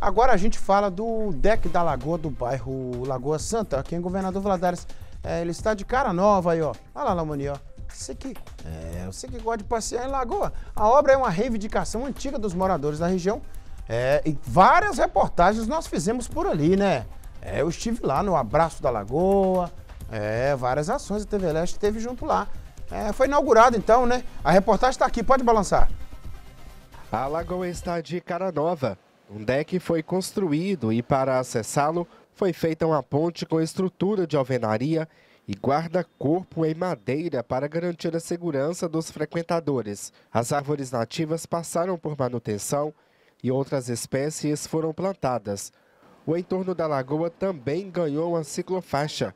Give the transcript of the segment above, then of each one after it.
Agora a gente fala do deck da Lagoa do bairro Lagoa Santa. Aqui em Governador Valadares, é, ele está de cara nova aí, ó. Olha lá, Lamoni, ó. Você que, é, você que gosta de passear em Lagoa. A obra é uma reivindicação antiga dos moradores da região. É, e várias reportagens nós fizemos por ali, né? É, eu estive lá no Abraço da Lagoa. É, várias ações a TV Leste teve junto lá. É, foi inaugurado então, né? A reportagem está aqui, pode balançar. A Lagoa está de cara nova. Um deck foi construído e para acessá-lo foi feita uma ponte com estrutura de alvenaria e guarda-corpo em madeira para garantir a segurança dos frequentadores. As árvores nativas passaram por manutenção e outras espécies foram plantadas. O entorno da lagoa também ganhou uma ciclofaixa.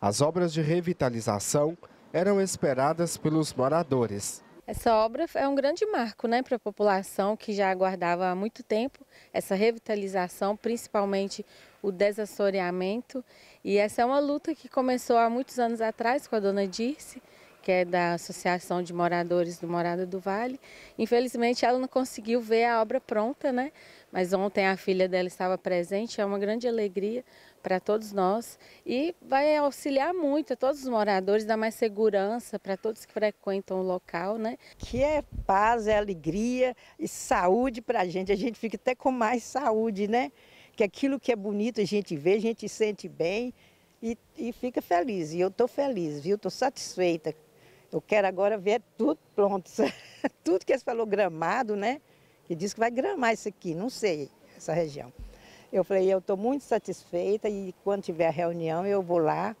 As obras de revitalização eram esperadas pelos moradores. Essa obra é um grande marco né, para a população que já aguardava há muito tempo essa revitalização, principalmente o desassoreamento. E essa é uma luta que começou há muitos anos atrás com a dona Dirce, que é da Associação de Moradores do Morada do Vale. Infelizmente ela não conseguiu ver a obra pronta, né? Mas ontem a filha dela estava presente, é uma grande alegria para todos nós e vai auxiliar muito a todos os moradores, dar mais segurança para todos que frequentam o local, né? Que é paz, é alegria e saúde para a gente. A gente fica até com mais saúde, né? Que aquilo que é bonito a gente vê, a gente sente bem e, e fica feliz. E eu estou feliz, viu? Estou satisfeita eu quero agora ver tudo pronto. tudo que eles falou gramado, né? Que diz que vai gramar isso aqui, não sei, essa região. Eu falei, eu estou muito satisfeita e quando tiver a reunião eu vou lá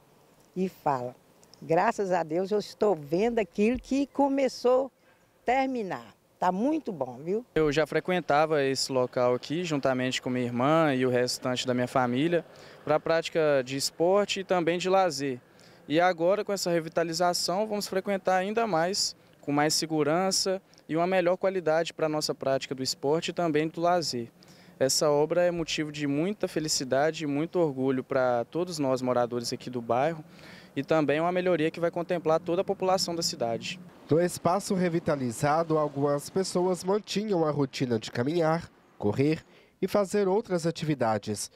e falo. Graças a Deus eu estou vendo aquilo que começou a terminar. Tá muito bom, viu? Eu já frequentava esse local aqui juntamente com minha irmã e o restante da minha família para prática de esporte e também de lazer. E agora, com essa revitalização, vamos frequentar ainda mais, com mais segurança e uma melhor qualidade para a nossa prática do esporte e também do lazer. Essa obra é motivo de muita felicidade e muito orgulho para todos nós moradores aqui do bairro e também uma melhoria que vai contemplar toda a população da cidade. No espaço revitalizado, algumas pessoas mantinham a rotina de caminhar, correr e fazer outras atividades.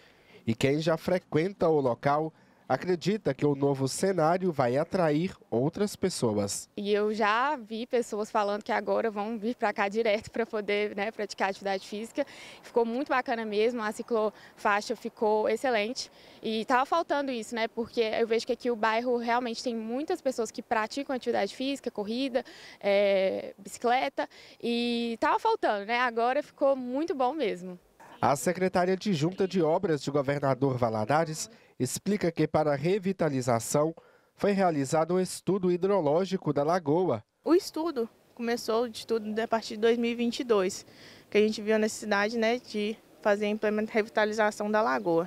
E quem já frequenta o local acredita que o novo cenário vai atrair outras pessoas. E eu já vi pessoas falando que agora vão vir para cá direto para poder né, praticar atividade física. Ficou muito bacana mesmo, a ciclofaixa ficou excelente e estava faltando isso, né? Porque eu vejo que aqui o bairro realmente tem muitas pessoas que praticam atividade física, corrida, é, bicicleta e estava faltando, né? Agora ficou muito bom mesmo. A secretária de Junta de obras de governador Valadares explica que para a revitalização foi realizado um estudo hidrológico da lagoa. O estudo começou de tudo a partir de 2022, que a gente viu a necessidade né, de fazer a revitalização da lagoa.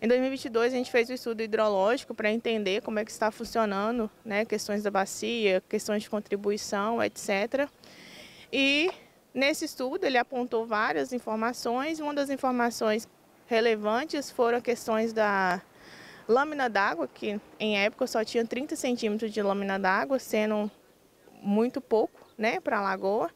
Em 2022 a gente fez o estudo hidrológico para entender como é que está funcionando, né, questões da bacia, questões de contribuição, etc. E nesse estudo ele apontou várias informações, uma das informações relevantes foram questões da Lâmina d'água, que em época só tinha 30 centímetros de lâmina d'água, sendo muito pouco né, para a lagoa.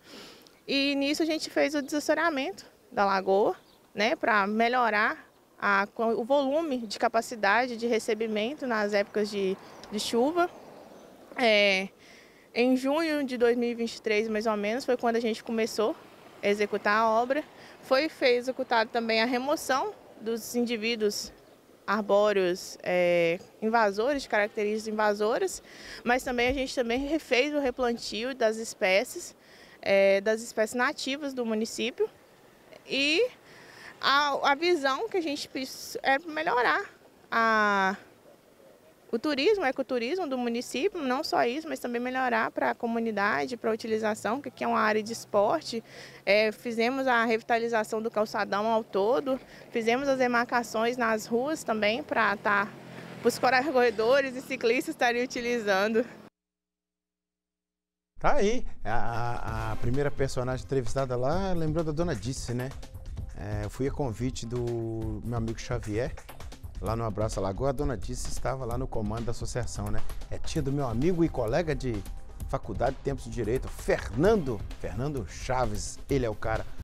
E nisso a gente fez o desassoreamento da lagoa, né, para melhorar a, o volume de capacidade de recebimento nas épocas de, de chuva. É, em junho de 2023, mais ou menos, foi quando a gente começou a executar a obra. Foi, foi executada também a remoção dos indivíduos arbóreos é, invasores, características invasoras, mas também a gente também refez o replantio das espécies, é, das espécies nativas do município e a, a visão que a gente precisa é melhorar a o turismo, o ecoturismo do município, não só isso, mas também melhorar para a comunidade, para a utilização, que aqui é uma área de esporte. É, fizemos a revitalização do calçadão ao todo, fizemos as demarcações nas ruas também para tá, os corredores e ciclistas estarem utilizando. Tá aí, a, a, primeira personagem entrevistada lá lembrou da dona Disse, né? É, eu fui a convite do meu amigo Xavier, lá no Abraço Lagoa, a dona Disse estava lá no comando da associação, né? É tia do meu amigo e colega de faculdade de Tempos de Direito, Fernando, Fernando Chaves, ele é o cara.